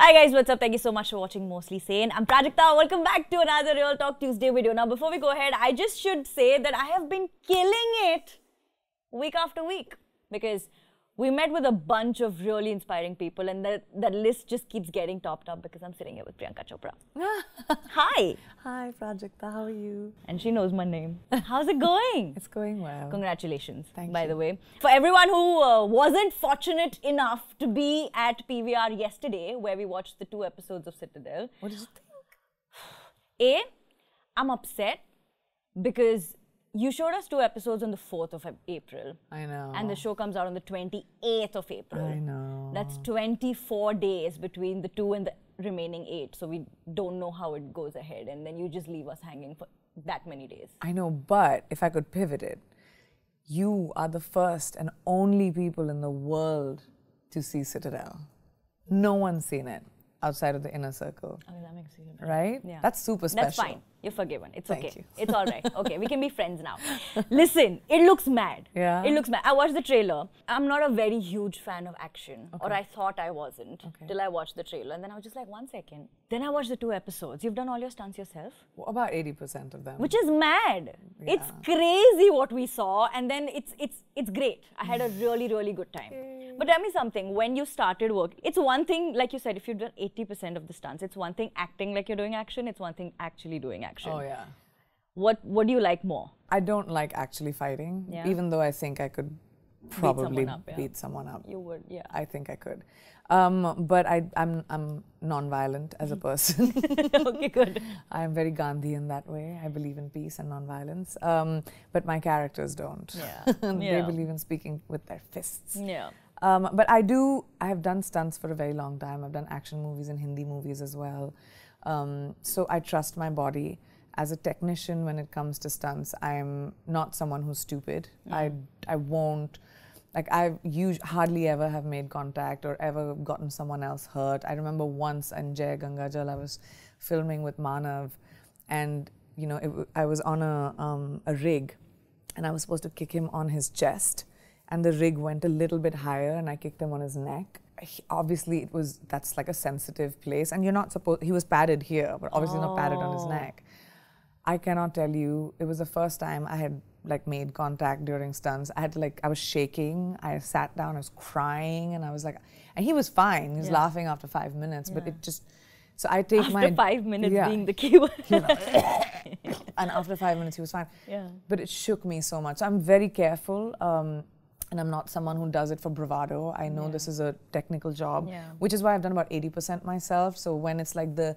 Hi guys, what's up? Thank you so much for watching Mostly Sane. I'm Prajakta. Welcome back to another Real Talk Tuesday video. Now, before we go ahead, I just should say that I have been killing it week after week because we met with a bunch of really inspiring people, and that, list just keeps getting topped up because I'm sitting here with Priyanka Chopra. Hi. Hi, Prajakta. How are you? And she knows my name. How's it going? it's going well. Congratulations, Thank by you. the way. For everyone who uh, wasn't fortunate enough to be at PVR yesterday, where we watched the two episodes of Citadel. What did you think? A, I'm upset because you showed us two episodes on the 4th of April. I know. And the show comes out on the 28th of April. I know. That's 24 days between the two and the remaining eight. So we don't know how it goes ahead. And then you just leave us hanging for that many days. I know, but if I could pivot it, you are the first and only people in the world to see Citadel. No one's seen it outside of the inner circle. I mean, that makes you right. Yeah, that's super special. That's fine. You're forgiven. It's Thank okay. it's all right. Okay, we can be friends now. Listen, it looks mad. Yeah. It looks mad. I watched the trailer. I'm not a very huge fan of action, okay. or I thought I wasn't okay. till I watched the trailer. And then I was just like, one second. Then I watched the two episodes. You've done all your stunts yourself? Well, about 80% of them. Which is mad. Yeah. It's crazy what we saw. And then it's it's it's great. I had a really, really good time. But tell me something. When you started work, it's one thing, like you said, if you've done 80% of the stunts, it's one thing acting like you're doing action, it's one thing actually doing action action. Oh yeah. What What do you like more? I don't like actually fighting, yeah. even though I think I could probably beat someone, up, yeah. someone up. You would, yeah. I think I could, um, but I, I'm I'm nonviolent as a person. okay, good. I'm very Gandhi in that way. I believe in peace and nonviolence, um, but my characters don't. Yeah. they yeah. believe in speaking with their fists. Yeah. Um, but I do. I have done stunts for a very long time. I've done action movies and Hindi movies as well. Um, so I trust my body. As a technician, when it comes to stunts, I'm not someone who's stupid. Mm. I, I won't like I hardly ever have made contact or ever gotten someone else hurt. I remember once in Jay Gangajal, I was filming with Manav, and you know I was on a um, a rig, and I was supposed to kick him on his chest, and the rig went a little bit higher, and I kicked him on his neck, he, obviously it was that's like a sensitive place and you're not supposed he was padded here but obviously oh. not padded on his oh. neck i cannot tell you it was the first time i had like made contact during stunts i had to like i was shaking i sat down i was crying and i was like and he was fine he was yeah. laughing after five minutes yeah. but it just so i take after my five minutes yeah, being the key word you know, and after five minutes he was fine yeah but it shook me so much so i'm very careful um, and I'm not someone who does it for bravado. I know yeah. this is a technical job, yeah. which is why I've done about 80% myself. So when it's like the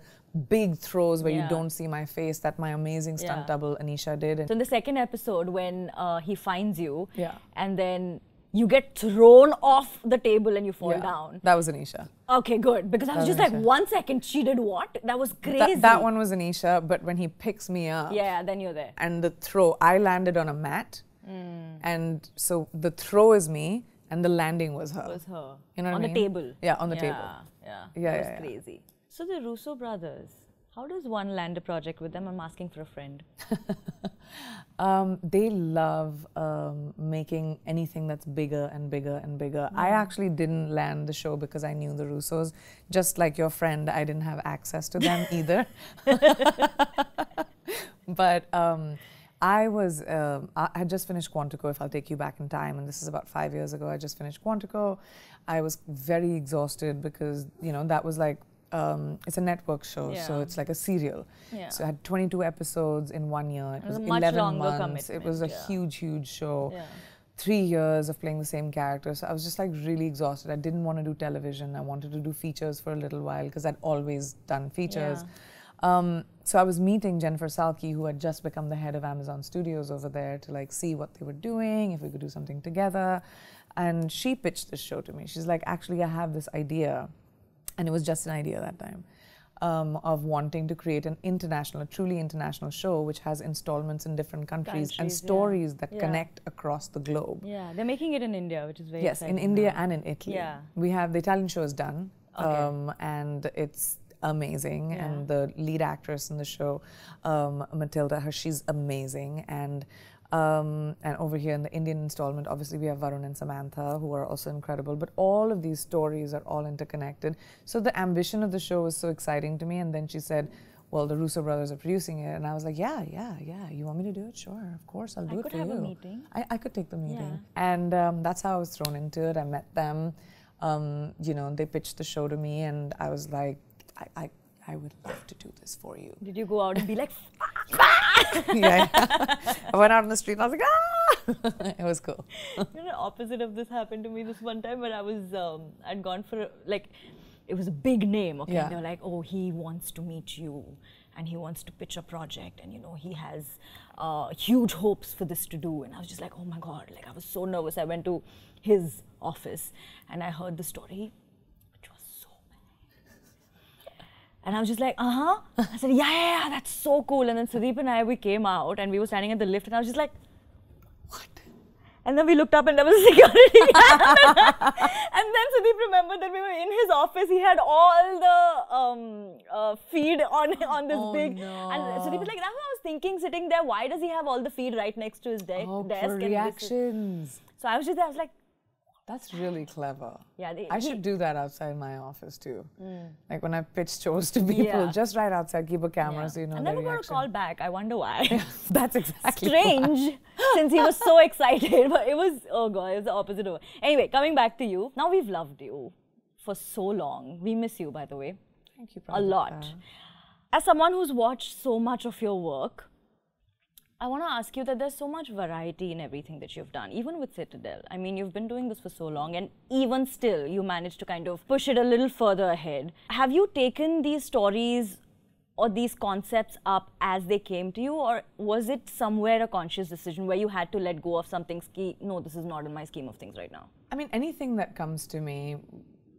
big throws where yeah. you don't see my face that my amazing stunt double Anisha did. so in the second episode, when uh, he finds you, and then you get thrown off the table and you fall yeah, down. That was Anisha. Okay, good. Because I was, was just Anisha. like, one second, she did what? That was crazy. That, that, one was Anisha, but when he picks me up. Yeah, then you're there. And the throw, I landed on a mat Mm. And so the throw is me, and the landing was her. Was her. You know on the mean? table. Yeah, on the yeah, table. Yeah. Yeah. It was yeah, crazy. So the Russo brothers, how does one land a project with them? I'm asking for a friend. um, they love um, making anything that's bigger and bigger and bigger. Mm. I actually didn't land the show because I knew the Russos. Just like your friend, I didn't have access to them either. but. Um, I was, um, I had just finished Quantico, if I'll take you back in time, and this is about five years ago. I just finished Quantico. I was very exhausted because, you know, that was like, um, it's a network show, yeah. so it's like a serial. Yeah. So I had 22 episodes in one year. It, it was, was 11 months. It was a yeah. huge, huge show. Yeah three years of playing the same character. So I was just like really exhausted. I didn't want to do television. I wanted to do features for a little while because I'd always done features. Yeah. Um, so I was meeting Jennifer Salke, who had just become the head of Amazon Studios over there, to like see what they were doing, if we could do something together. And she pitched this show to me. She's like, actually, I have this idea, and it was just an idea that time. Um, of wanting to create an international, a truly international show, which has installments in different countries, countries and stories yeah. that yeah. connect across the globe. Yeah, they're making it in India, which is very yes, in India now. and in Italy. Yeah, we have the Italian show is done, okay. um, and it's amazing, yeah. and the lead actress in the show, um, Matilda, her, she's amazing, and. Um, and over here in the Indian installment, obviously we have Varun and Samantha, who are also incredible. But all of these stories are all interconnected. So the ambition of the show was so exciting to me. And then she said, well, the Russo brothers are producing it. And I was like, yeah, yeah, yeah. You want me to do it? Sure, of course, I'll do I it for you. I could have a meeting. I, I, could take the meeting. Yeah. And um, that's how I was thrown into it. I met them. Um, you know, they pitched the show to me and I was like, I, I, I would love to do this for you. Did you go out and be like, yeah, I went out on the street and I was like, ah! it was cool. you know, the opposite of this happened to me this one time when I was, um, I'd gone for, a, like, it was a big name, okay? Yeah. They were like, oh, he wants to meet you and he wants to pitch a project and, you know, he has uh, huge hopes for this to do. And I was just like, oh my God, like, I was so nervous. I went to his office and I heard the story And I was just like, uh huh. I said, yeah, yeah, yeah, that's so cool. And then Sudeep and I, we came out and we were standing at the lift, and I was just like, what? And then we looked up and there was a security and then Sudeep remembered that we were in his office. He had all the um, uh, feed on on this oh big. No. And Sudeep was like, that's what I was thinking sitting there. Why does he have all the feed right next to his de oh, desk? and reactions. so I was just there, I was like, that's really clever. Yeah, they, I should do that outside my office too. Mm. Like when I pitch shows to people, yeah. just right outside, keep a camera yeah. so you know. I never got a call back. I wonder why. that's exactly strange. since he was so excited, but it was oh god, it was the opposite of. Anyway, coming back to you. Now we've loved you for so long. We miss you, by the way. Thank you. Prabhupada. A lot. As someone who's watched so much of your work, I want to ask you that there's so much variety in everything that you've done, even with Citadel. I mean, you've been doing this for so long, and even still, you managed to kind of push it a little further ahead. Have you taken these stories or these concepts up as they came to you, or was it somewhere a conscious decision where you had to let go of something? Ski, no, this is not in my scheme of things right now. I mean, anything that comes to me,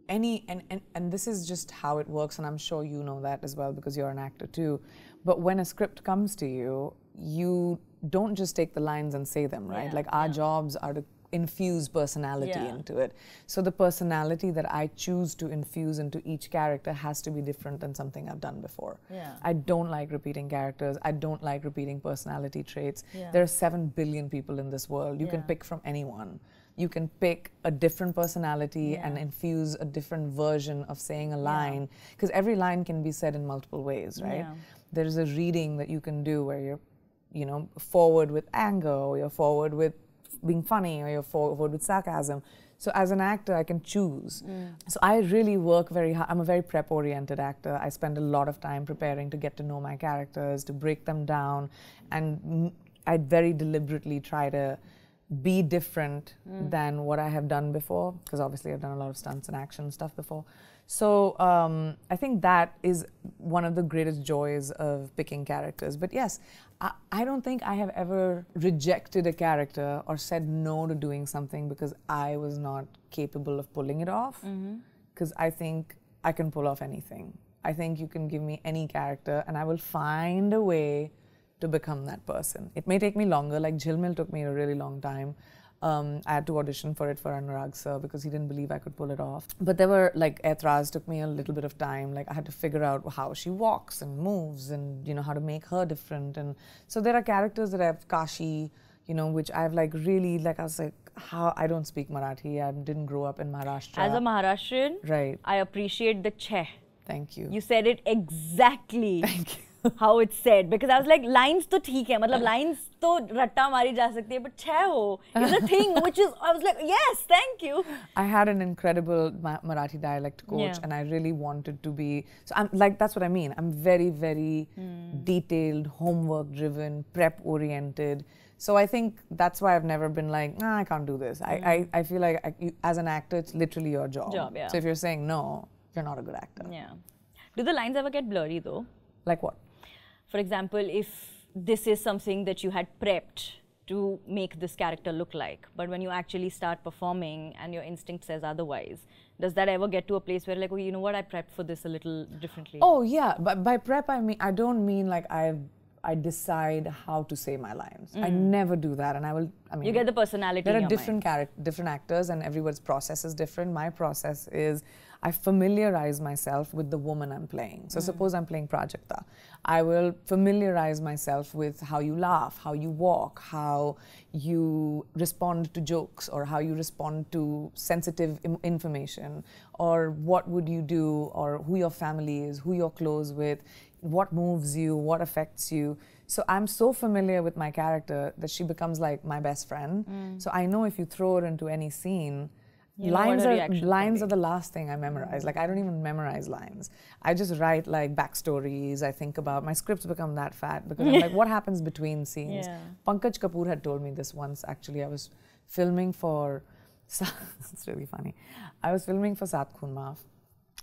any and, and and this is just how it works, and I'm sure you know that as well because you're an actor too. But when a script comes to you, you don't just take the lines and say them, right? Yeah, like our yeah. jobs are to infuse personality yeah. into it. So the personality that I choose to infuse into each character has to be different than something I've done before. Yeah. I don't like repeating characters. I don't like repeating personality traits. Yeah. There are 7 billion people in this world. You can pick from anyone. You can pick a different personality and infuse a different version of saying a line because every line can be said in multiple ways, right? There's a reading that you can do where you're you know, forward with anger, or you're forward with being funny, or you're forward with sarcasm. So as an actor, I can choose. Mm. So I really work very hard. I'm a very prep-oriented actor. I spend a lot of time preparing to get to know my characters, to break them down, and I very deliberately try to be different mm. than what I have done before, because obviously I've done a lot of stunts and action stuff before. So um, I think that is one of the greatest joys of picking characters. But yes, I, I, don't think I have ever rejected a character or said no to doing something because I was not capable of pulling it off. Because mm-hmm. I think I can pull off anything. I think you can give me any character and I will find a way to become that person. It may take me longer, like Jill Mill took me a really long time um, I had to audition for it for Anurag sir because he didn't believe I could pull it off. But there were like Etraz took me a little bit of time. Like I had to figure out how she walks and moves and you know how to make her different. And so there are characters that I have Kashi, you know, which I've like really like I was like how I don't speak Marathi. I didn't grow up in Maharashtra. As a Maharashtrian, right? I appreciate the che. Thank you. You said it exactly. Thank you it's said because I was like lines to तो ठीक है मतलब lines तो रट्टा मारी जा सकती but but छह हो is a thing which is I was like yes thank you I had an incredible Marathi dialect coach yeah. and I really wanted to be so I'm like that's what I mean I'm very very mm. detailed homework driven prep oriented so I think that's why I've never been like, nah, I can't do this. Mm. I, I, hmm. I, feel like I, you, as an actor, it's literally your job. job yeah. So if you're saying no, you're not a good actor. Yeah. Do the lines ever get blurry though? Like what? For example, if this is something that you had prepped to make this character look like, but when you actually start performing and your instinct says otherwise, does that ever get to a place where like, oh, you know what, I prepped for this a little differently? Oh yeah, but by prep I mean I don't mean like I I decide how to say my lines. Mm. I never do that, and I will. I mean, you get the personality. There are different character, different actors, and everyone's process is different. My process is I familiarize myself with the woman I'm playing. So mm. suppose I'm playing Prajakta. I will familiarize myself with how you laugh, how you walk, how you respond to jokes, or how you respond to sensitive information, or what would you do, or who your family is, who you're close with, what moves you, what affects you. So I'm so familiar with my character that she becomes like my best friend. Mm. So I know if you throw her into any scene, lines are lines are the last thing I memorize. Like I don't even memorize lines. I just write like backstories. I think about my scripts become that fat because I'm like, what happens between scenes? Yeah. Pankaj Kapoor had told me this once. Actually, I was filming for. it's really funny. I was filming for Sat Khun Maaf,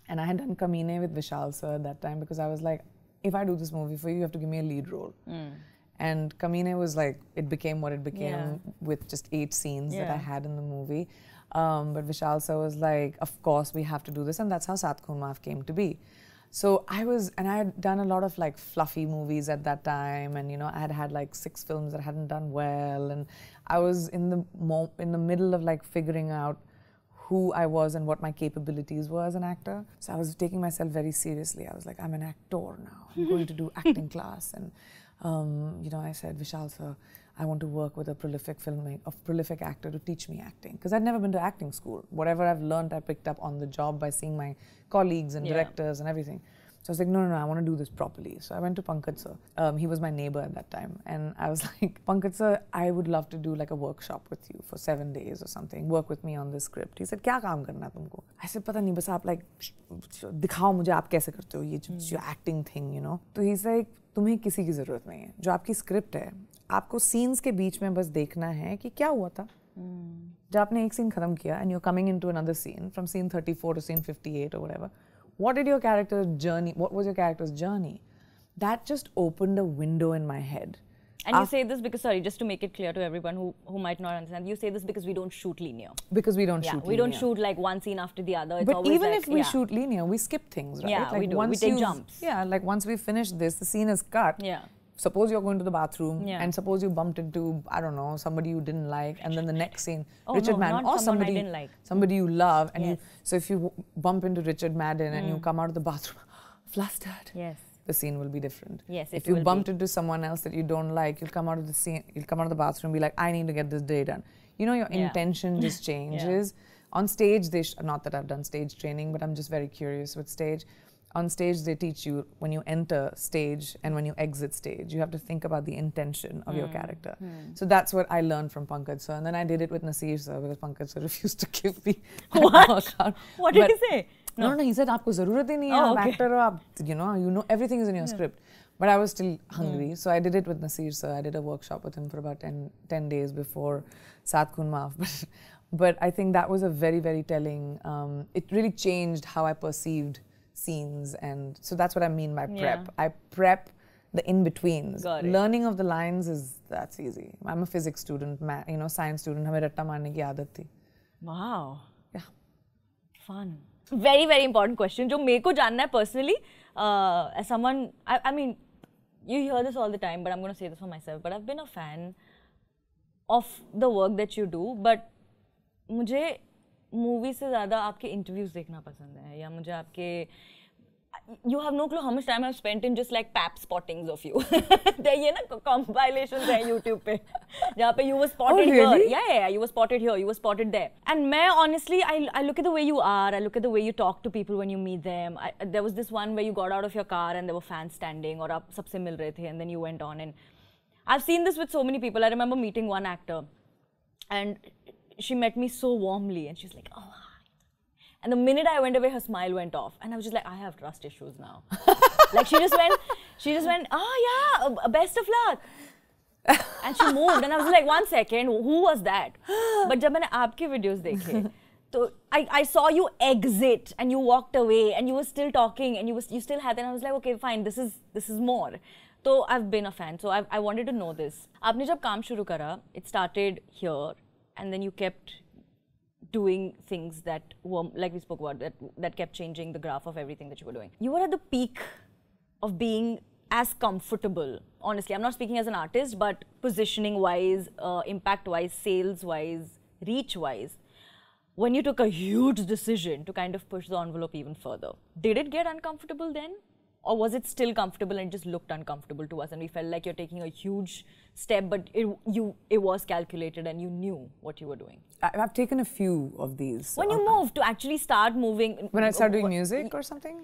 and I had done Kamine with Vishal sir that time because I was like, if I do this movie for you, you have to give me a lead role. Mm. And Kamine was like, it became what it became yeah. with just eight scenes yeah. that I had in the movie. Um, but Vishal sir was like, of course we have to do this, and that's how Sat Maaf came to be. So I was, and I had done a lot of like fluffy movies at that time, and you know I had had like six films that hadn't done well, and I was in the mo- in the middle of like figuring out who I was and what my capabilities were as an actor. So I was taking myself very seriously. I was like, I'm an actor now. I'm going to do acting class, and um, you know I said, Vishal sir, I want to work with a prolific filmmaker, a prolific actor to teach me acting. Because I'd never been to acting school. Whatever I've learned, I picked up on the job by seeing my colleagues and yeah. directors and everything. So I was like, no, no, no, I want to do this properly. So I went to Pankaj sir. Um, he was my neighbor at that time. And I was like, Pankaj sir, I would love to do like a workshop with you for seven days or something. Work with me on this script. He said, क्या काम करना है तुमको? I said, पता नहीं, बस आप like, दिखाओ मुझे आप कैसे करते हो ये जो acting thing you know. So he's like, तुम्हें किसी की ज़रूरत नहीं है जो आपकी script है आपको सीन्स के बीच में बस देखना है कि क्या हुआ था जब आपने एक सीन खत्म किया and you coming in to another scene from scene thirty four to scene fifty eight or एवर वॉट is your character journey what was your character's journey that just open the window in my head And Af- you say this because sorry, just to make it clear to everyone who, who might not understand, you say this because we don't shoot linear. Because we don't yeah, shoot. We linear. don't shoot like one scene after the other. It's but always even like, if we yeah. shoot linear, we skip things, right? Yeah, like we do. Once we take jumps. Yeah, like once we finish this, the scene is cut. Yeah. suppose you're going to the bathroom yeah. and suppose you bumped into I don't know somebody you didn't like and then the next scene oh, Richard no, Madden or somebody like. somebody you love and yes. you so if you bump into Richard Madden mm. and you mm. come out of the bathroom flustered yes the scene will be different yes if you bumped be. into someone else that you don't like you'll come out of the scene you'll come out of the bathroom and be like I need to get this day done you know your yeah. intention just changes yeah. on stage they not that I've done stage training but I'm just very curious with stage on stage they teach you when you enter stage and when you exit stage you have to think about the intention of mm. your hmm. character mm. so that's what i learned from pankaj sir and then i did it with nasir sir because pankaj sir refused to give me what workout. what did but he say no. no no he said aapko zarurat hi nahi hai oh, okay. actor aap you know you know everything is in your yeah. script but I was still hungry, mm. so I did it with Nasir sir. I did a workshop with him for about 10, 10 days before Sat Kun Maaf. but, but I think that was a very, very telling, um, it really changed how I perceived scenes and so that's what i mean by prep yeah. i prep the in-betweens learning of the lines is that's easy i'm a physics student ma- you know science student hame ratta marne ki wow yeah fun very very important question jo meko ko janna personally uh, as someone I, I mean you hear this all the time but i'm going to say this for myself but i've been a fan of the work that you do but मुझे movie से ज़्यादा आपके interviews देखना पसंद है या मुझे आपके you have no clue how much time I've spent in just like pap spottings of you. there ये ना compilations हैं YouTube पे जहाँ पे you were spotted oh, really? here, yeah, yeah, yeah, you were spotted here, you were spotted there. And मैं honestly, I I look at the way you are, I look at the way you talk to people when you meet them. I, there was this one where you got out of your car and there were fans standing और आप सबसे मिल रहे थे and then you went on and I've seen this with so many people. I remember meeting one actor and she met me so warmly and she's like, oh, And the minute I went away, her smile went off. And I was just like, I have trust issues now. like she just went, she just went, oh yeah, uh, best of luck. and she moved. And I was like, one second, who was that? But I saw your videos I, I saw you exit and you walked away and you were still talking and you was you still had that and I was like, okay, fine, this is this is more. So I've been a fan. So I I wanted to know this. आपने जब it started here and then you kept doing things that were like we spoke about that that kept changing the graph of everything that you were doing you were at the peak of being as comfortable honestly i'm not speaking as an artist but positioning wise uh, impact wise sales wise reach wise when you took a huge decision to kind of push the envelope even further did it get uncomfortable then or was it still comfortable and just looked uncomfortable to us and we felt like you're taking a huge step but it, you, it was calculated and you knew what you were doing i've taken a few of these when you um, moved to actually start moving when i started doing music or something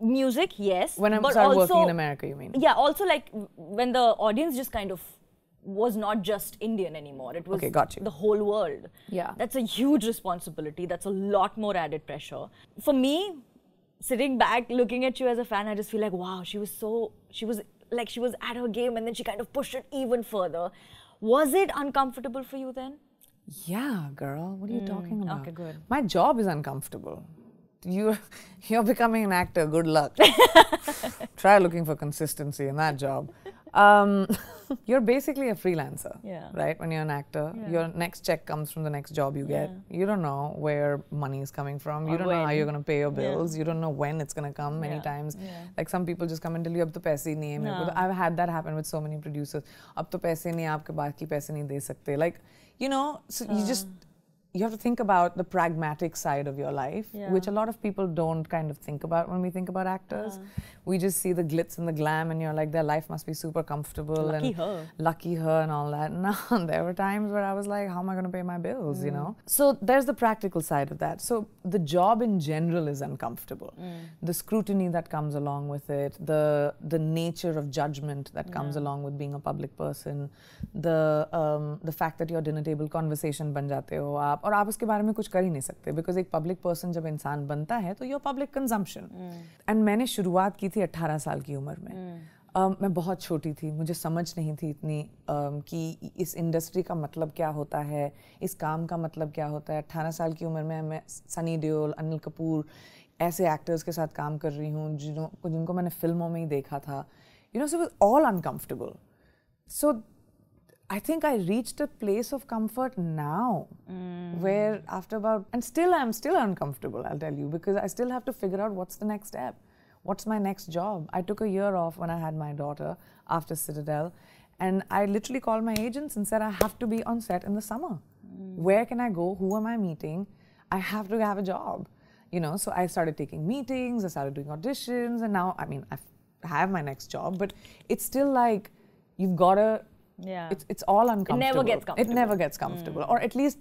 music yes when i started also, working in america you mean yeah also like when the audience just kind of was not just Indian anymore. It was okay, got you. the whole world. Yeah. That's a huge responsibility. That's a lot more added pressure. For me, sitting back looking at you as a fan, I just feel like, wow, she was so, she was like, she was at her game and then she kind of pushed it even further. Was it uncomfortable for you then? Yeah, girl. What are you mm, talking about? Okay, good. My job is uncomfortable. You, you're becoming an actor. Good luck. Try looking for consistency in that job um, you're basically a freelancer, yeah. right? When you're an actor, yeah. your next check comes from the next job you get. Yeah. You don't know where money is coming from. Or you don't when. know how you're going to pay your bills. You don't know when it's going to come. Many times, like some people just come and tell you, "Ab to paise name." No. I've had that happen with so many producers. "Ab to paise nahi, aapke baaki paise nahi de sakte." Like, you know, so uh. you just you have to think about the pragmatic side of your life, yeah. which a lot of people don't kind of think about when we think about actors. Yeah. Uh-huh. We just see the glitz and the glam, and you're like, their life must be super comfortable lucky and her. lucky her and all that. No, there were times where I was like, how am I going to pay my bills? Mm. You know. So there's the practical side of that. So the job in general is uncomfortable. Mm. The scrutiny that comes along with it, the the nature of judgment that comes along with being a public person, the um, the fact that your dinner table conversation ban ho आप और आप उसके बारे में कुछ कर ही नहीं सकते बिकॉज एक पब्लिक पर्सन जब इंसान बनता है तो योर पब्लिक कंजम्पशन एंड मैंने शुरुआत की थी अट्ठारह साल की उम्र में Uh, मैं बहुत छोटी थी मुझे समझ नहीं थी इतनी uh, कि इस इंडस्ट्री का मतलब क्या होता है इस काम का मतलब क्या होता है अट्ठारह साल की उम्र में मैं सनी देओल अनिल कपूर ऐसे एक्टर्स के साथ काम कर रही हूँ जिन्हों जिनको मैंने फिल्मों में ही देखा था you know so all uncomfortable so I think I reached a place of comfort now mm. where after about and still I'm still uncomfortable, I'll tell you, because I still have to figure out what's the next step. What's my next job? I took a year off when I had my daughter after Citadel and I literally called my agents and said I have to be on set in the summer. Mm. Where can I go? Who am I meeting? I have to have a job. You know, so I started taking meetings, I started doing auditions and now I mean I have my next job, but it's still like you've got to yeah. It's, it's all uncomfortable. It never gets comfortable. It never gets comfortable. Mm. Or at least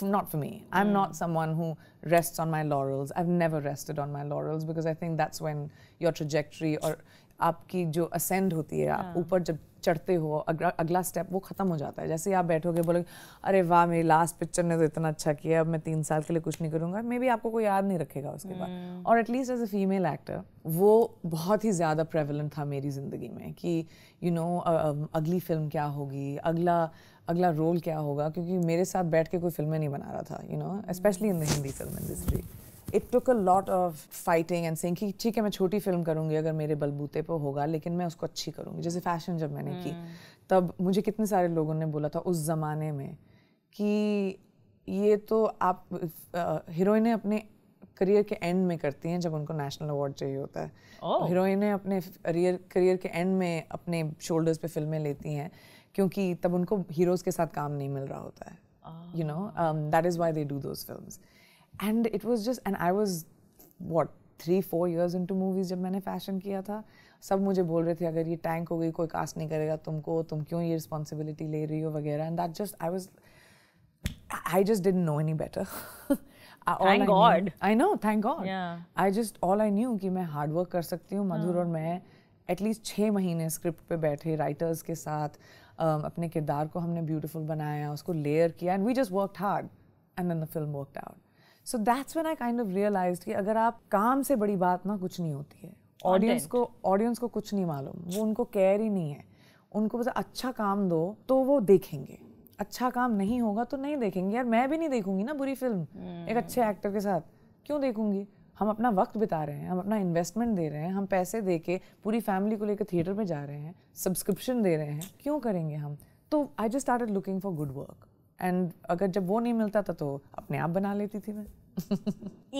not for me. I'm mm. not someone who rests on my laurels. I've never rested on my laurels because I think that's when your trajectory or आपकी जो ascend होती है आप हाँ। ऊपर जब चढ़ते हो अगला स्टेप वो ख़त्म हो जाता है जैसे आप बैठोगे बोलोगे अरे वाह मेरी लास्ट पिक्चर ने तो इतना अच्छा किया अब मैं तीन साल के लिए कुछ नहीं करूँगा मे बी आपको कोई याद नहीं रखेगा उसके बाद हम्म। और at least as a female actor वो बहुत ही ज़्यादा प्रेवलेंट था मेरी ज़िंदगी में कि यू नो अगली फिल्म क्या होगी अगला अगला रोल क्या होगा क्योंकि मेरे साथ बैठ के कोई फिल्में नहीं बना रहा था you know specially in the Hindi film industry it took a lot of fighting and sing ठीक है मैं छोटी फिल्म करूंगी अगर मेरे बलबूते पर होगा लेकिन मैं उसको अच्छी करूँगी जैसे फैशन जब मैंने की हम्म। तब मुझे कितने सारे लोगों ने बोला था उस ज़माने में कि ये तो आप हीरोइनें अपने करियर के एंड में करती हैं जब उनको नेशनल अवार्ड चाहिए होता है oh. हीरोइनें अपने करियर करियर के एंड में अपने शोल्डर्स पे फिल्में लेती हैं क्योंकि तब उनको हीरोज़ के साथ काम नहीं मिल रहा होता है you know that is why they do those film and it was just and I was what three four years into movies जब मैंने फैशन किया था सब मुझे बोल रहे थे अगर ये टैंक हो गई कोई कास्ट नहीं करेगा तुमको तुम क्यों ये रिस्पॉन्सिबिलिटी ले रही हो वगैरह and that just I was I just did no any better thank god I know thank god I just all I knew कि मैं हार्ड वर्क कर सकती हूँ मधुर और मैं एटलीस्ट छः महीने स्क्रिप्ट पे बैठे राइटर्स के साथ um, अपने किरदार को हमने ब्यूटीफुल बनाया उसको लेयर किया and we just work hard and then the film worked out so that's when I kind of realize कि अगर आप काम से बड़ी बात ना कुछ नहीं होती है ऑडियंस को ऑडियंस को कुछ नहीं मालूम वो उनको केयर ही नहीं है उनको बस अच्छा काम दो तो वो देखेंगे अच्छा काम नहीं होगा तो नहीं देखेंगे यार मैं भी नहीं देखूंगी ना बुरी फिल्म hmm. एक अच्छे एक्टर के साथ क्यों देखूंगी हम अपना वक्त बिता रहे हैं हम अपना इन्वेस्टमेंट दे रहे हैं हम पैसे दे के पूरी फैमिली को लेकर थिएटर में जा रहे हैं सब्सक्रिप्शन दे रहे हैं क्यों करेंगे हम तो I just start looking for good work and अगर जब वो नहीं मिलता था तो अपने आप बना लेती थी मैं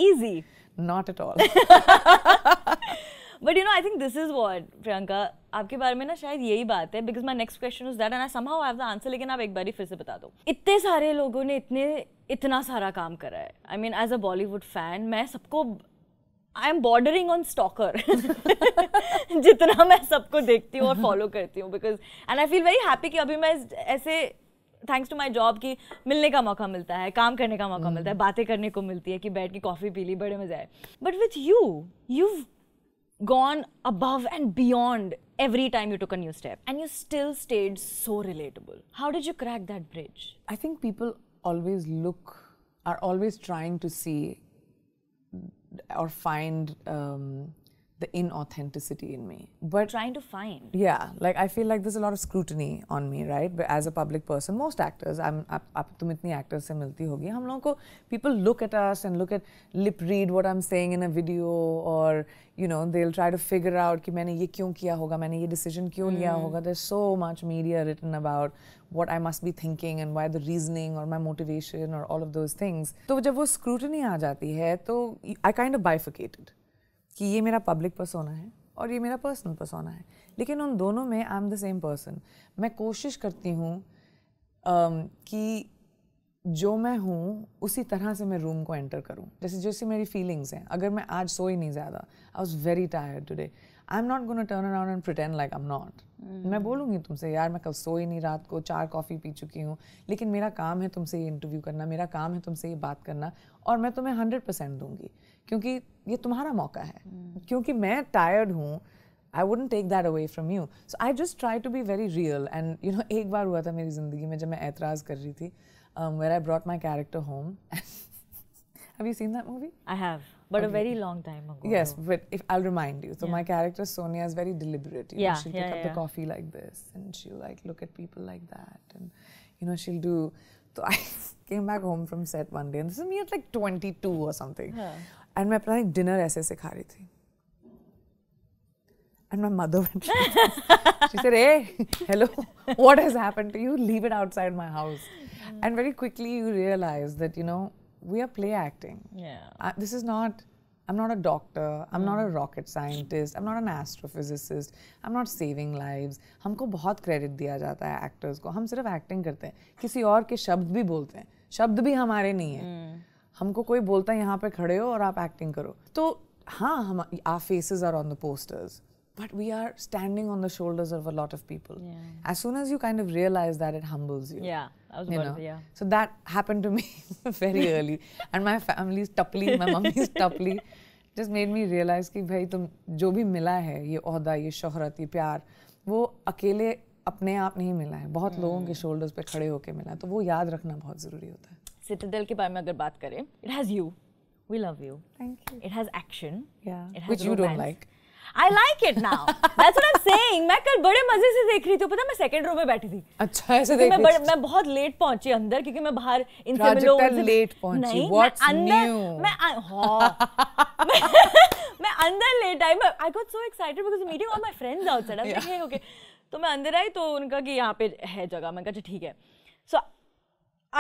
easy not at all but you know I think this is what Priyanka आपके बारे में ना शायद यही बात है because my next question is that and I somehow have the answer लेकिन आप एक बार फिर से बता दो इतने सारे लोगों ने इतने इतना सारा काम करा है I mean as a Bollywood fan मैं सबको I am bordering on stalker जितना मैं सबको देखती हूँ और फॉलो करती हूँ because and I feel very happy कि अभी मैं ऐसे थैंक्स टू माई जॉब की मिलने का मौका मिलता है काम करने का मौका hmm. मिलता है बातें करने को मिलती है कि बैठ के कॉफी पी ली बड़े मजे आए but with you you gone above and beyond every time you took a new step and you still stayed so relatable how did you crack that bridge I think people always look are always trying to see or find the inauthenticity in me. But trying to find. Yeah, like I feel like there's a lot of scrutiny on me, right? But as a public person, most actors, I'm up आप तुम actors से मिलती होगी हम लोगों को people look at us and look at lip read what I'm saying in a video or you know they'll try to figure out कि मैंने ये क्यों किया होगा मैंने ये decision क्यों mm. liya hoga. there's so much media written about what I must be thinking and why the reasoning or my motivation or all of those things तो जब वो scrutiny आ जाती है तो I kind of bifurcated कि ये मेरा public persona है और ये मेरा पर्सनल पर्सोना है लेकिन उन दोनों में I am the same person मैं कोशिश करती हूँ um, कि जो मैं हूँ उसी तरह से मैं रूम को एंटर करूँ जैसे जैसे मेरी फीलिंग्स हैं अगर मैं आज सोई नहीं ज़्यादा I was very tired today I am not gonna turn around and pretend like I am not मैं बोलूँगी तुमसे यार मैं कल सोई नहीं रात को चार कॉफ़ी पी चुकी हूँ लेकिन मेरा काम है तुमसे ये इंटरव्यू करना मेरा काम है तुमसे ये बात करना और मैं तुम्हें हंड्रेड परसेंट दूँगी क्योंकि ये तुम्हारा मौका है hmm. क्योंकि मैं टायर्ड हूँ I wouldn't take that away from you so I just try to be very real and you know एक बार हुआ था मेरी ज़िंदगी में जब मैं एतराज़ कर रही थी where I brought my character home Have you seen that movie? I have, but okay. a very long time ago. Yes, but if I'll remind you. So yeah. my character Sonia is very deliberate. You yeah, know, she'll yeah, pick yeah. up the coffee like this, and she'll like look at people like that, and you know she'll do. So I came back home from set one day, and this is me at like 22 or something. Yeah. And मैं अपना एक dinner ऐसे ऐसे खा रही थी and my mother hello what has happen to you leave it outside my house and very quickly you realize that you know we are play acting this is not I'm not a doctor, I'm mm. not a mm. rocket scientist, I'm not an astrophysicist, I'm not saving lives. हमको बहुत credit दिया जाता है actors को हम सिर्फ acting करते हैं किसी और के शब्द भी बोलते हैं शब्द भी हमारे नहीं है mm. हमको कोई बोलता है यहाँ पे खड़े हो और आप एक्टिंग करो तो हाँ हम our faces are on the posters but we are standing on the shoulders of a lot of people. Yeah. As soon as you kind of realize that, it humbles you. Yeah, I was you know? To, yeah. So that happened to me very early, and my family's tupply, my mummy's tupply, just made me realize कि भाई तुम जो भी मिला है ये ओहदा ये शोहरत ये प्यार वो अकेले अपने आप नहीं मिला है बहुत mm. लोगों के शोल्डर्स पे खड़े होके मिला है तो वो याद रखना बहुत ज़रूरी होता है सिटेडल के बारे में अगर बात करें it has you we love you thank you it has action या it has which romance. you don't like I like it now. That's what I'm saying. मैं कल बड़े मजे से देख रही थी पता मैं सेकंड रो में बैठी थी अच्छा ऐसे देख मैं मैं बहुत लेट पहुंची अंदर क्योंकि मैं बाहर इनसे मिलो लेट पहुंची नहीं न्यू मैं अंदर new? मैं हाँ मैं, अंदर लेट आई मैं I got so excited because meeting all my friends outside I am like okay तो मैं अंदर आई तो उनका कि यहाँ पे है जगह मैंने कहा अच्छा, ठीक है so so,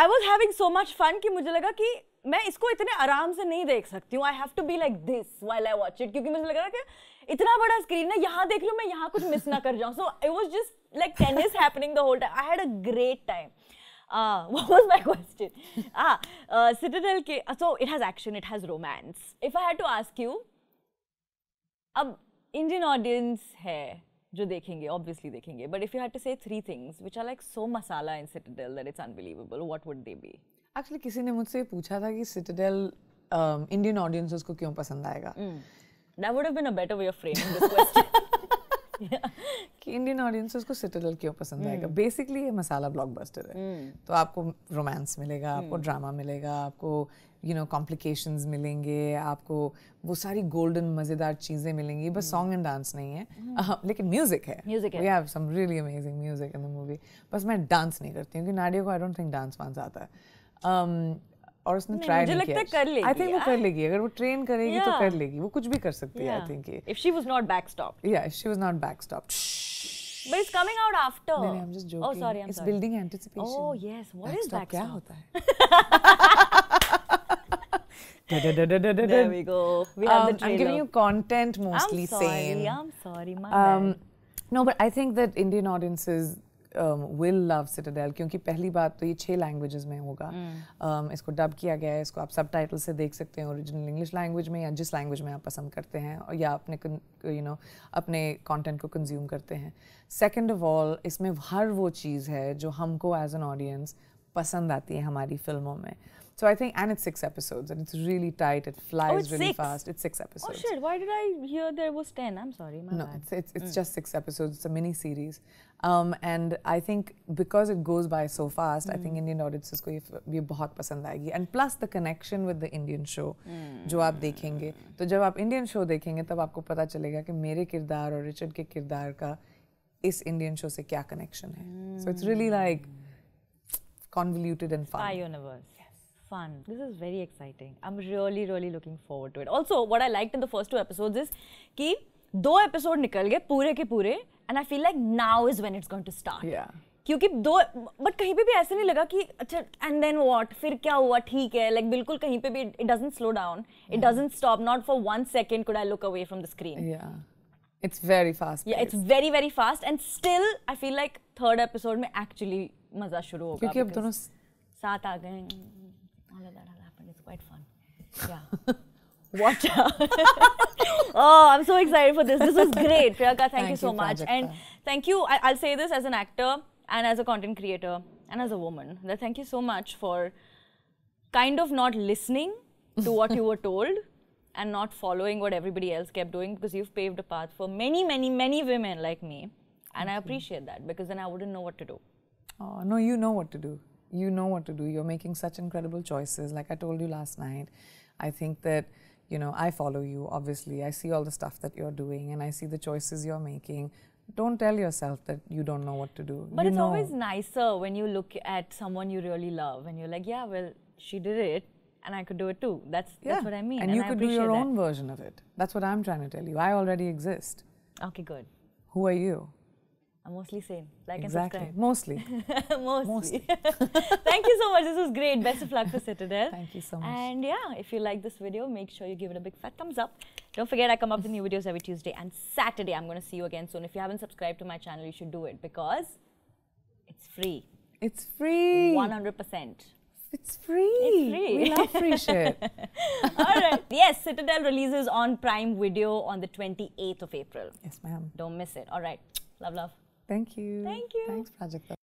I was having so much fun कि मुझे लगा कि मैं इसको इतने आराम से नहीं देख सकती हूँ I have to be like this while I watch it क्योंकि मुझे लग रहा कि इतना बड़ा स्क्रीन है यहाँ देख लो मैं यहाँ कुछ मिस ना कर जाऊँ so I was just like tennis happening the whole time I had a great time Uh, what was my question? ah, uh, Citadel K. Uh, so it has action, it has romance. If I had to ask you, अब Indian audience है जो देखेंगे obviously देखेंगे but if you had to say three things which are like so masala in Citadel that it's unbelievable what would they be actually किसी ने मुझसे पूछा था कि सिटाडेल इंडियन ऑडियंसेस को क्यों पसंद आएगा that would have been a better way of framing this question कि इंडियन ऑडियंसेस को सिटाडेल क्यों पसंद आएगा बेसिकली hmm. ये मसाला ब्लॉकबस्टर है hmm. तो आपको रोमांस मिलेगा आपको ड्रामा hmm. मिलेगा आपको यू नो कॉम्प्लिकेशंस मिलेंगे आपको वो सारी गोल्डन मज़ेदार चीज़ें मिलेंगी बस सॉन्ग एंड डांस नहीं है hmm. लेकिन म्यूज़िक है music we have some really amazing music in the movie बस मैं डांस नहीं करती हूँ क्योंकि नाडियो को आई डोंट थिंक डांस वांस आता um, और उसने ट्राई नहीं किया कर लेगी आई थिंक वो कर लेगी अगर वो ट्रेन करेगी तो कर लेगी वो कुछ भी कर सकती है I think if she was not back stop या if she was not back stop But it's coming out after. No, no, I'm just joking. Oh, sorry, I'm it's sorry. building anticipation. Oh yes, what backstop is backstop? क्या होता है? there we go. We have um, the trailer. I'm giving you content mostly I'm sorry, Same. I'm sorry, my um, bad. No, but I think that Indian audiences will love Citadel क्योंकि पहली बात तो ये छः languages में होगा mm. um, इसको dub किया गया है इसको आप सब टाइटल से देख सकते हैं ओरिजिनल इंग्लिश लैंग्वेज में या जिस लैंग्वेज में आप पसंद करते हैं और या अपने यू नो you know, अपने कॉन्टेंट को कंज्यूम करते हैं सेकेंड ऑफ ऑल इसमें हर वो चीज़ है जो हमको एज एन ऑडियंस पसंद आती है हमारी फिल्मों में So I think, and it's six episodes, and it's really tight. It flies oh, really six. fast. It's six oh, episodes. Oh shit! Why did I hear there was ten? I'm sorry, my no, bad. it's it's, it's mm. just six episodes. It's a mini series, um, and I think because it goes by so fast, mm. I think mm. Indian audiences को ये ये बहुत पसंद आएगी. And plus the connection with the Indian show, mm. जो आप देखेंगे, तो जब Indian show देखेंगे, तब आपको पता चलेगा कि मेरे किरदार और रिचर्ड के किरदार का इस Indian show से connection So it's really like mm. convoluted and fun. Spy universe. fun. This is very exciting. I'm really, really looking forward to it. Also, what I liked in the first two episodes is कि दो episode निकल गए पूरे के पूरे and I feel like now is when it's going to start क्योंकि दो but कहीं पे भी ऐसे नहीं लगा कि अच्छा एंड देन व्हाट फिर क्या हुआ ठीक है लाइक बिल्कुल कहीं पे भी it doesn't slow down it doesn't stop not for one second could I look away from the screen it's very fast या it's very very fast and still I feel like third episode में actually मजा शुरू होगा क्योंकि अब दोनों साथ आ गए Yeah. Watch out. oh, I'm so excited for this. This was great. Priyanka, thank, thank you so you, much. Prajakta. And thank you. I, will say this as an actor and as a content creator and as a woman. That thank you so much for kind of not listening to what you were told and not following what everybody else kept doing because you've paved a path for many, many, many women like me. And thank I appreciate you. that because then I wouldn't know what to do. Oh, no, you know what to do. You know what to do. You're making such incredible choices. Like I told you last night I think that, you know, I follow you, obviously. I see all the stuff that you're doing and I see the choices you're making. Don't tell yourself that you don't know what to do. But you it's know. always nicer when you look at someone you really love and you're like, yeah, well, she did it and I could do it too. That's, yeah. that's what I mean. And, and you I could do your that. own version of it. That's what I'm trying to tell you. I already exist. Okay, good. Who are you? I'm mostly sane. Like exactly. and subscribe. Mostly. mostly. mostly. Thank you so much. This was great. Best of luck for Citadel. Thank you so much. And yeah, if you like this video, make sure you give it a big fat thumbs up. Don't forget, I come up with new videos every Tuesday and Saturday. I'm going to see you again soon. If you haven't subscribed to my channel, you should do it because it's free. It's free. 100%. It's free. It's free. We love free shit. All right. Yes, Citadel releases on Prime Video on the 28th of April. Yes, ma'am. Don't miss it. All right. Love, love. Thank you. Thank you. Thanks, Project